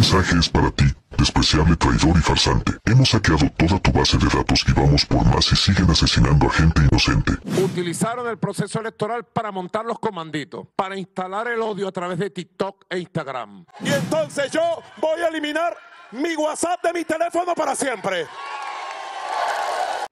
mensaje es para ti, despreciable traidor y farsante. Hemos saqueado toda tu base de datos y vamos por más Si siguen asesinando a gente inocente. Utilizaron el proceso electoral para montar los comanditos, para instalar el odio a través de TikTok e Instagram. Y entonces yo voy a eliminar mi WhatsApp de mi teléfono para siempre.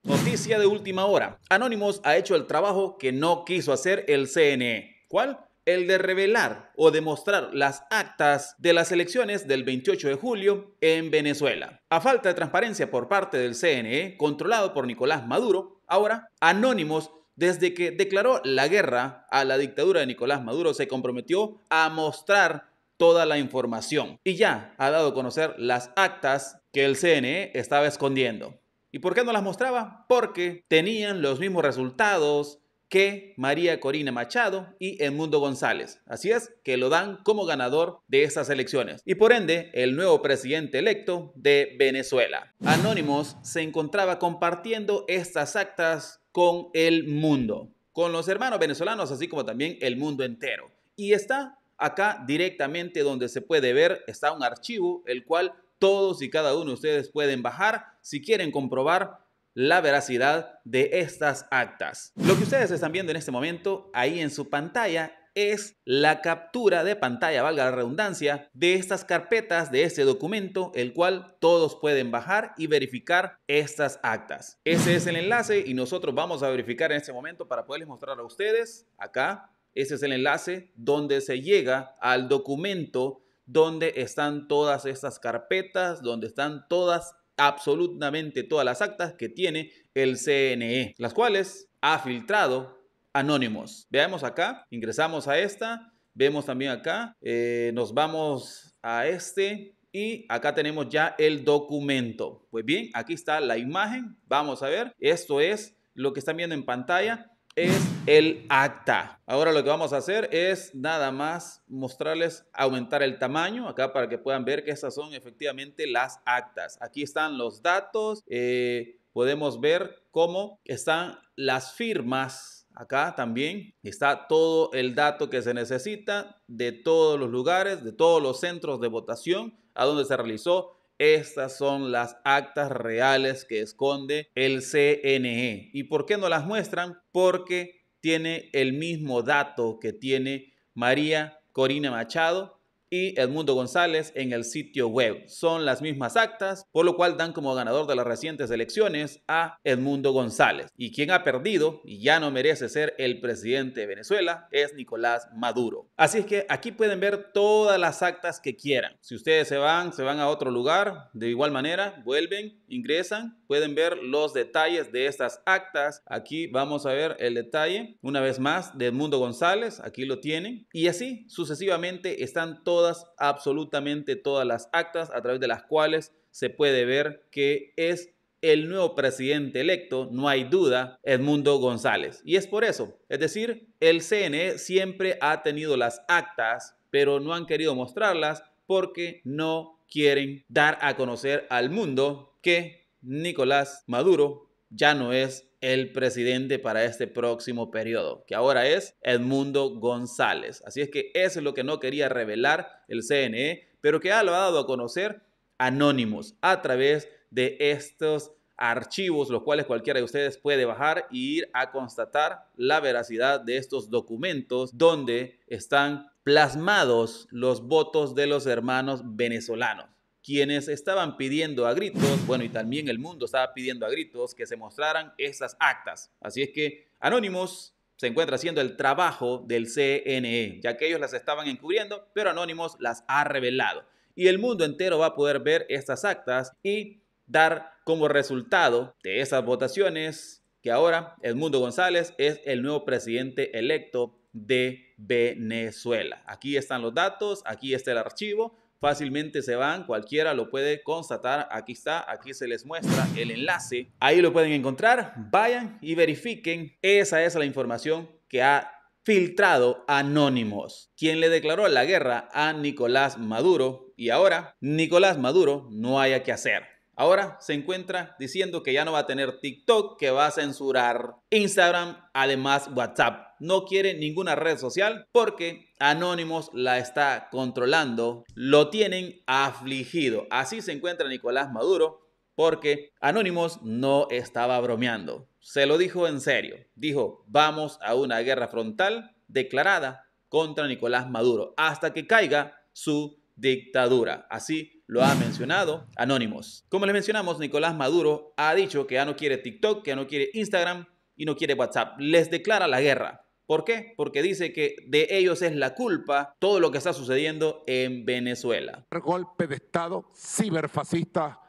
Noticia de última hora. Anonymous ha hecho el trabajo que no quiso hacer el CNE. ¿Cuál? el de revelar o demostrar las actas de las elecciones del 28 de julio en Venezuela. A falta de transparencia por parte del CNE, controlado por Nicolás Maduro, ahora Anónimos desde que declaró la guerra a la dictadura de Nicolás Maduro, se comprometió a mostrar toda la información y ya ha dado a conocer las actas que el CNE estaba escondiendo. ¿Y por qué no las mostraba? Porque tenían los mismos resultados que María Corina Machado y Edmundo González. Así es que lo dan como ganador de estas elecciones y por ende el nuevo presidente electo de Venezuela. Anónimos se encontraba compartiendo estas actas con el mundo, con los hermanos venezolanos, así como también el mundo entero. Y está acá directamente donde se puede ver, está un archivo, el cual todos y cada uno de ustedes pueden bajar si quieren comprobar la veracidad de estas actas. Lo que ustedes están viendo en este momento ahí en su pantalla es la captura de pantalla, valga la redundancia, de estas carpetas, de este documento, el cual todos pueden bajar y verificar estas actas. Ese es el enlace y nosotros vamos a verificar en este momento para poderles mostrar a ustedes acá. Ese es el enlace donde se llega al documento donde están todas estas carpetas, donde están todas absolutamente todas las actas que tiene el CNE, las cuales ha filtrado Anónimos. Veamos acá, ingresamos a esta, vemos también acá, eh, nos vamos a este y acá tenemos ya el documento. Pues bien, aquí está la imagen, vamos a ver, esto es lo que están viendo en pantalla, es el acta. Ahora lo que vamos a hacer es nada más mostrarles aumentar el tamaño acá para que puedan ver que estas son efectivamente las actas. Aquí están los datos, eh, podemos ver cómo están las firmas acá también está todo el dato que se necesita de todos los lugares, de todos los centros de votación a donde se realizó. Estas son las actas reales que esconde el CNE. ¿Y por qué no las muestran? Porque tiene el mismo dato que tiene María Corina Machado, y Edmundo González en el sitio web. Son las mismas actas, por lo cual dan como ganador de las recientes elecciones a Edmundo González. Y quien ha perdido y ya no merece ser el presidente de Venezuela es Nicolás Maduro. Así es que aquí pueden ver todas las actas que quieran. Si ustedes se van, se van a otro lugar, de igual manera, vuelven, ingresan, pueden ver los detalles de estas actas. Aquí vamos a ver el detalle, una vez más, de Edmundo González, aquí lo tienen. Y así sucesivamente están todos todas, absolutamente todas las actas a través de las cuales se puede ver que es el nuevo presidente electo, no hay duda, Edmundo González. Y es por eso, es decir, el CNE siempre ha tenido las actas, pero no han querido mostrarlas porque no quieren dar a conocer al mundo que Nicolás Maduro ya no es el presidente para este próximo periodo, que ahora es Edmundo González. Así es que eso es lo que no quería revelar el CNE, pero que lo ha dado a conocer anónimos a través de estos archivos, los cuales cualquiera de ustedes puede bajar e ir a constatar la veracidad de estos documentos donde están plasmados los votos de los hermanos venezolanos quienes estaban pidiendo a gritos, bueno, y también el mundo estaba pidiendo a gritos que se mostraran esas actas. Así es que Anónimos se encuentra haciendo el trabajo del CNE, ya que ellos las estaban encubriendo, pero Anónimos las ha revelado. Y el mundo entero va a poder ver estas actas y dar como resultado de esas votaciones que ahora Edmundo González es el nuevo presidente electo de Venezuela. Aquí están los datos, aquí está el archivo fácilmente se van, cualquiera lo puede constatar, aquí está, aquí se les muestra el enlace, ahí lo pueden encontrar, vayan y verifiquen, esa es la información que ha filtrado Anónimos, quien le declaró la guerra a Nicolás Maduro y ahora Nicolás Maduro no haya que hacer. Ahora se encuentra diciendo que ya no va a tener TikTok, que va a censurar Instagram, además WhatsApp. No quiere ninguna red social porque Anonymous la está controlando. Lo tienen afligido. Así se encuentra Nicolás Maduro porque Anonymous no estaba bromeando. Se lo dijo en serio. Dijo, vamos a una guerra frontal declarada contra Nicolás Maduro hasta que caiga su dictadura. Así lo ha mencionado Anónimos. Como les mencionamos, Nicolás Maduro ha dicho que ya no quiere TikTok, que ya no quiere Instagram y no quiere WhatsApp. Les declara la guerra. ¿Por qué? Porque dice que de ellos es la culpa todo lo que está sucediendo en Venezuela. Golpe de Estado ciberfascista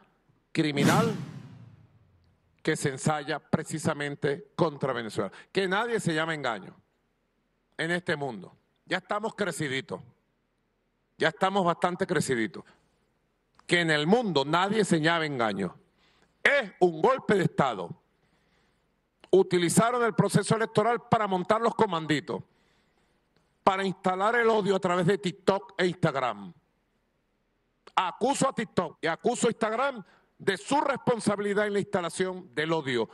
criminal que se ensaya precisamente contra Venezuela. Que nadie se llame engaño en este mundo. Ya estamos creciditos ya estamos bastante creciditos, que en el mundo nadie señala engaño. Es un golpe de Estado. Utilizaron el proceso electoral para montar los comanditos, para instalar el odio a través de TikTok e Instagram. Acuso a TikTok y acuso a Instagram de su responsabilidad en la instalación del odio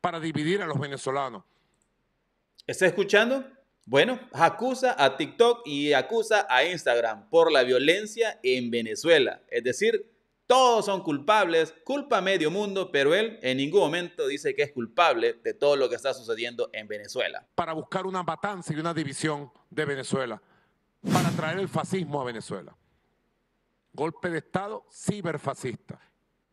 para dividir a los venezolanos. ¿Está escuchando? Bueno, acusa a TikTok y acusa a Instagram por la violencia en Venezuela. Es decir, todos son culpables, culpa a medio mundo, pero él en ningún momento dice que es culpable de todo lo que está sucediendo en Venezuela. Para buscar una matanza y una división de Venezuela, para traer el fascismo a Venezuela. Golpe de Estado ciberfascista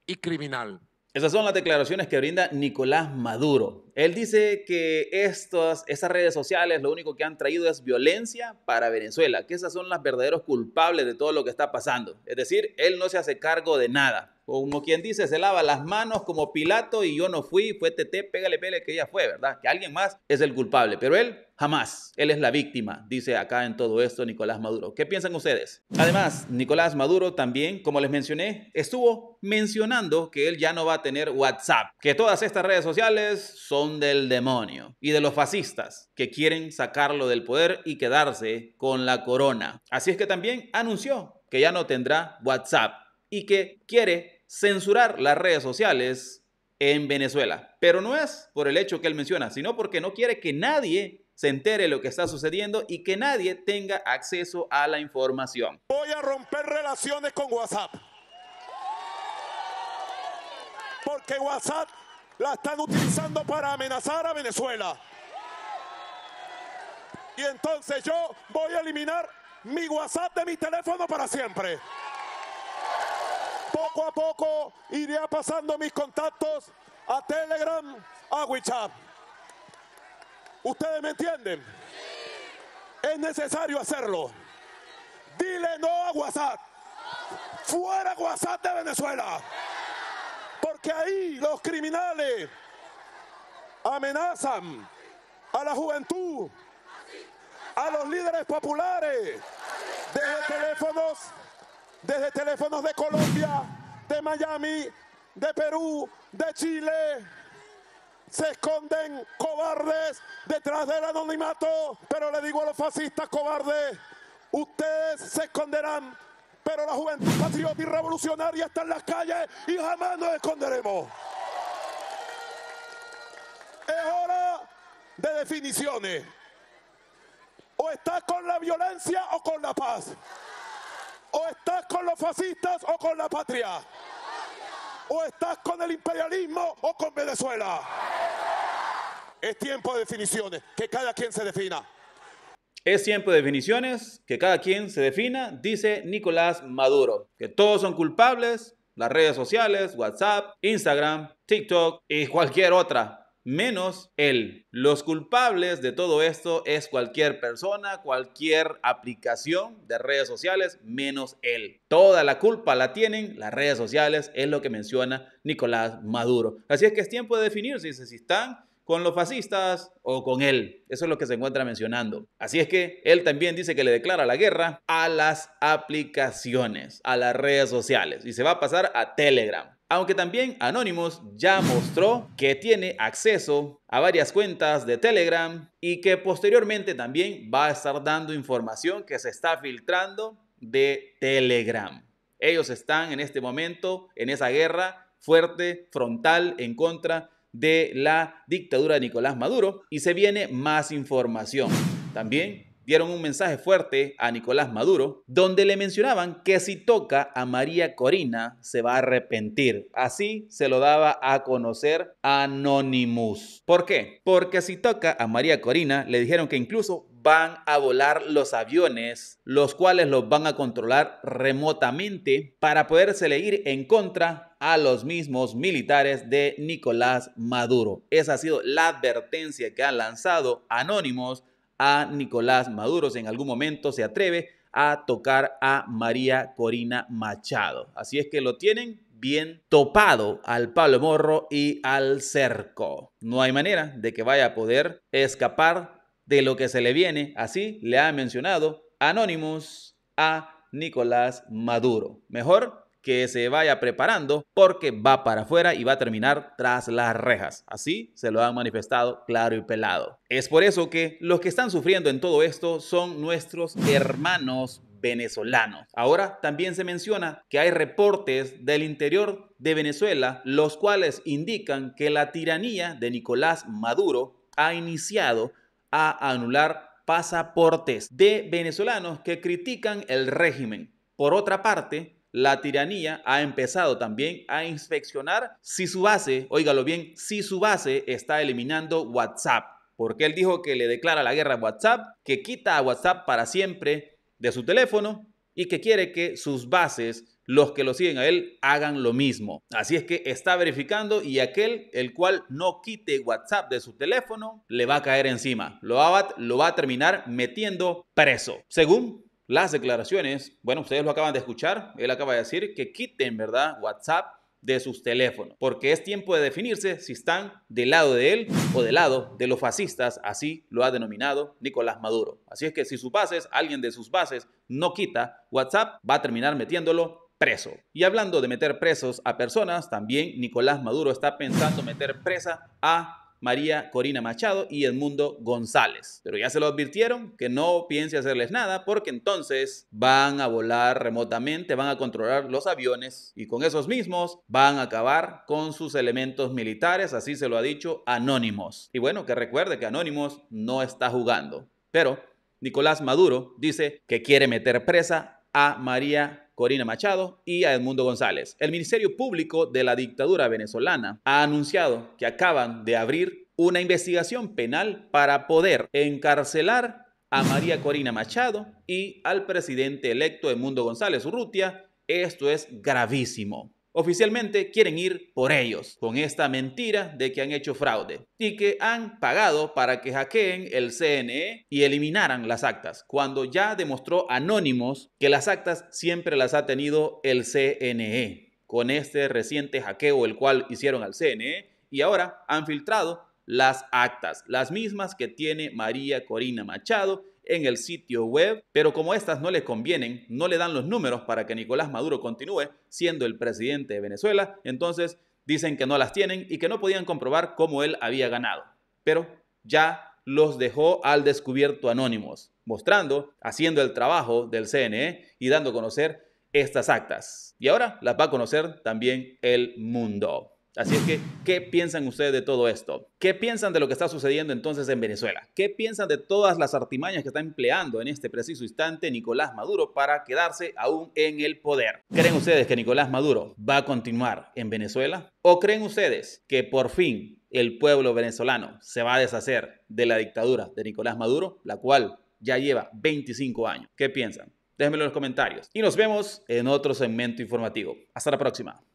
y criminal. Esas son las declaraciones que brinda Nicolás Maduro. Él dice que estas, esas redes sociales lo único que han traído es violencia para Venezuela, que esas son las verdaderos culpables de todo lo que está pasando. Es decir, él no se hace cargo de nada como quien dice, se lava las manos como Pilato y yo no fui, fue Tete, pégale, pele que ella fue, ¿verdad? Que alguien más es el culpable, pero él jamás, él es la víctima, dice acá en todo esto Nicolás Maduro. ¿Qué piensan ustedes? Además, Nicolás Maduro también, como les mencioné, estuvo mencionando que él ya no va a tener WhatsApp, que todas estas redes sociales son del demonio y de los fascistas que quieren sacarlo del poder y quedarse con la corona. Así es que también anunció que ya no tendrá WhatsApp y que quiere censurar las redes sociales en Venezuela. Pero no es por el hecho que él menciona, sino porque no quiere que nadie se entere lo que está sucediendo y que nadie tenga acceso a la información. Voy a romper relaciones con WhatsApp. Porque WhatsApp la están utilizando para amenazar a Venezuela. Y entonces yo voy a eliminar mi WhatsApp de mi teléfono para siempre poco a poco iré pasando mis contactos a Telegram, a WhatsApp. ¿Ustedes me entienden? Es necesario hacerlo. Dile no a WhatsApp. Fuera WhatsApp de Venezuela. Porque ahí los criminales amenazan a la juventud, a los líderes populares, desde teléfonos, desde teléfonos de Colombia de Miami, de Perú, de Chile. Se esconden cobardes detrás del anonimato, pero le digo a los fascistas cobardes, ustedes se esconderán, pero la juventud patriota y revolucionaria está en las calles y jamás nos esconderemos. Es hora de definiciones. O estás con la violencia o con la paz estás con los fascistas o con la patria. O estás con el imperialismo o con Venezuela. Es tiempo de definiciones, que cada quien se defina. Es tiempo de definiciones, que cada quien se defina, dice Nicolás Maduro. Que todos son culpables, las redes sociales, WhatsApp, Instagram, TikTok y cualquier otra menos él. Los culpables de todo esto es cualquier persona, cualquier aplicación de redes sociales, menos él. Toda la culpa la tienen las redes sociales, es lo que menciona Nicolás Maduro. Así es que es tiempo de definir si están con los fascistas o con él. Eso es lo que se encuentra mencionando. Así es que él también dice que le declara la guerra a las aplicaciones, a las redes sociales y se va a pasar a Telegram. Aunque también Anonymous ya mostró que tiene acceso a varias cuentas de Telegram y que posteriormente también va a estar dando información que se está filtrando de Telegram. Ellos están en este momento en esa guerra fuerte, frontal, en contra de la dictadura de Nicolás Maduro y se viene más información. También dieron un mensaje fuerte a Nicolás Maduro, donde le mencionaban que si toca a María Corina se va a arrepentir. Así se lo daba a conocer Anonymous. ¿Por qué? Porque si toca a María Corina le dijeron que incluso van a volar los aviones, los cuales los van a controlar remotamente para poderse ir en contra a los mismos militares de Nicolás Maduro. Esa ha sido la advertencia que han lanzado Anonymous a Nicolás Maduro, si en algún momento se atreve a tocar a María Corina Machado. Así es que lo tienen bien topado al Pablo Morro y al cerco. No hay manera de que vaya a poder escapar de lo que se le viene. Así le ha mencionado Anonymous a Nicolás Maduro. Mejor que se vaya preparando porque va para afuera y va a terminar tras las rejas. Así se lo han manifestado claro y pelado. Es por eso que los que están sufriendo en todo esto son nuestros hermanos venezolanos. Ahora también se menciona que hay reportes del interior de Venezuela, los cuales indican que la tiranía de Nicolás Maduro ha iniciado a anular pasaportes de venezolanos que critican el régimen. Por otra parte, la tiranía ha empezado también a inspeccionar si su base, óigalo bien, si su base está eliminando WhatsApp, porque él dijo que le declara la guerra a WhatsApp, que quita a WhatsApp para siempre de su teléfono y que quiere que sus bases, los que lo siguen a él, hagan lo mismo. Así es que está verificando y aquel el cual no quite WhatsApp de su teléfono le va a caer encima, lo va, lo va a terminar metiendo preso, según las declaraciones, bueno, ustedes lo acaban de escuchar, él acaba de decir que quiten, ¿verdad? WhatsApp de sus teléfonos, porque es tiempo de definirse si están del lado de él o del lado de los fascistas, así lo ha denominado Nicolás Maduro. Así es que si sus bases, alguien de sus bases, no quita WhatsApp, va a terminar metiéndolo preso. Y hablando de meter presos a personas, también Nicolás Maduro está pensando meter presa a María Corina Machado y Edmundo González. Pero ya se lo advirtieron que no piense hacerles nada porque entonces van a volar remotamente, van a controlar los aviones y con esos mismos van a acabar con sus elementos militares, así se lo ha dicho Anónimos. Y bueno, que recuerde que Anónimos no está jugando. Pero Nicolás Maduro dice que quiere meter presa a María Corina Machado y a Edmundo González. El Ministerio Público de la dictadura venezolana ha anunciado que acaban de abrir una investigación penal para poder encarcelar a María Corina Machado y al presidente electo Edmundo González Urrutia. Esto es gravísimo. Oficialmente quieren ir por ellos, con esta mentira de que han hecho fraude y que han pagado para que hackeen el CNE y eliminaran las actas, cuando ya demostró Anónimos que las actas siempre las ha tenido el CNE, con este reciente hackeo el cual hicieron al CNE y ahora han filtrado las actas, las mismas que tiene María Corina Machado en el sitio web, pero como estas no les convienen, no le dan los números para que Nicolás Maduro continúe siendo el presidente de Venezuela, entonces dicen que no las tienen y que no podían comprobar cómo él había ganado. Pero ya los dejó al descubierto anónimos, mostrando, haciendo el trabajo del CNE y dando a conocer estas actas. Y ahora las va a conocer también el mundo. Así es que, ¿qué piensan ustedes de todo esto? ¿Qué piensan de lo que está sucediendo entonces en Venezuela? ¿Qué piensan de todas las artimañas que está empleando en este preciso instante Nicolás Maduro para quedarse aún en el poder? ¿Creen ustedes que Nicolás Maduro va a continuar en Venezuela? ¿O creen ustedes que por fin el pueblo venezolano se va a deshacer de la dictadura de Nicolás Maduro, la cual ya lleva 25 años? ¿Qué piensan? Déjenmelo en los comentarios. Y nos vemos en otro segmento informativo. Hasta la próxima.